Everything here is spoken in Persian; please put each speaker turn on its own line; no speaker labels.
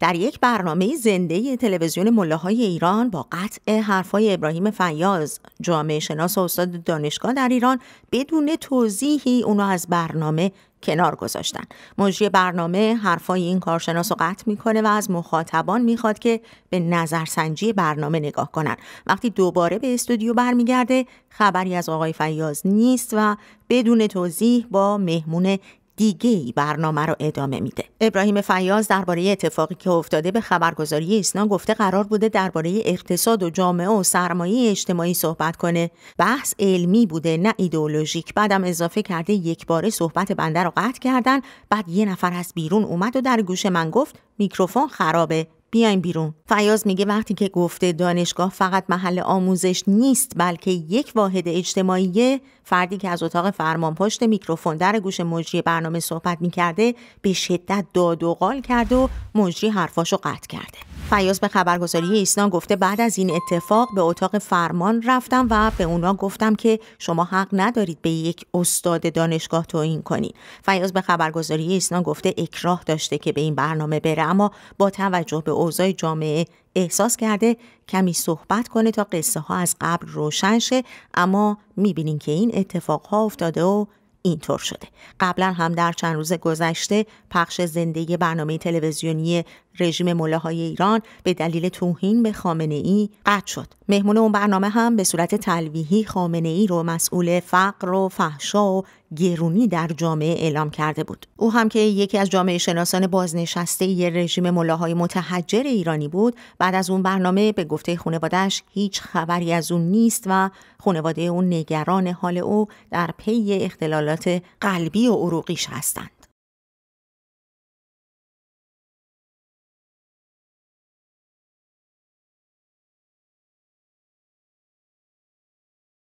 در یک برنامه زنده تلویزیون ملاهای ایران با قطع حرفای ابراهیم فیاض جامعه شناس و استاد دانشگاه در ایران بدون توضیحی اونو از برنامه کنار گذاشتن مجری برنامه حرفای این کارشناس رو قطع میکنه و از مخاطبان میخواد که به نظرسنجی برنامه نگاه کنن وقتی دوباره به استودیو برمیگرده خبری از آقای فیاض نیست و بدون توضیح با مهمون دیگه ای برنامه رو ادامه میده ابراهیم فیاض درباره اتفاقی که افتاده به خبرگزاری ایسنا گفته قرار بوده درباره اقتصاد و جامعه و سرمایه اجتماعی صحبت کنه بحث علمی بوده نه ایدئولوژیک بعدم اضافه کرده یک باره صحبت بنده رو قطع کردن بعد یه نفر از بیرون اومد و در گوش من گفت میکروفون خرابه بیایم بیرون فیاض میگه وقتی که گفته دانشگاه فقط محل آموزش نیست بلکه یک واحد اجتماعیه فردی که از اتاق فرمان پشت میکروفون در گوش مجری برنامه صحبت میکرده به شدت داد و قال کرد و مجری حرفاشو قطع کرده فیاض به خبرگزاری ایسنا گفته بعد از این اتفاق به اتاق فرمان رفتم و به اونا گفتم که شما حق ندارید به یک استاد دانشگاه توهین کنید فیاض به خبرگزاری ایسنا گفته اکراه داشته که به این برنامه بره اما با توجه به اوضاع جامعه احساس کرده کمی صحبت کنه تا قصه ها از قبل روشن شه اما میبینین که این اتفاق ها افتاده و اینطور شده قبلا هم در چند روز گذشته پخش زنده برنامه تلویزیونی رژیم ملاهای ایران به دلیل توهین به خامنه ای قطع شد مهمون اون برنامه هم به صورت تلویحی خامنه ای رو مسئول فقر و فحشا و گرونی در جامعه اعلام کرده بود او هم که یکی از جامعه شناسان بازنشسته یه رژیم ملاهای متحجر ایرانی بود بعد از اون برنامه به گفته خانوادهش هیچ خبری از اون نیست و خانواده اون نگران حال او در پی اختلالات قلبی و عروقیش هستند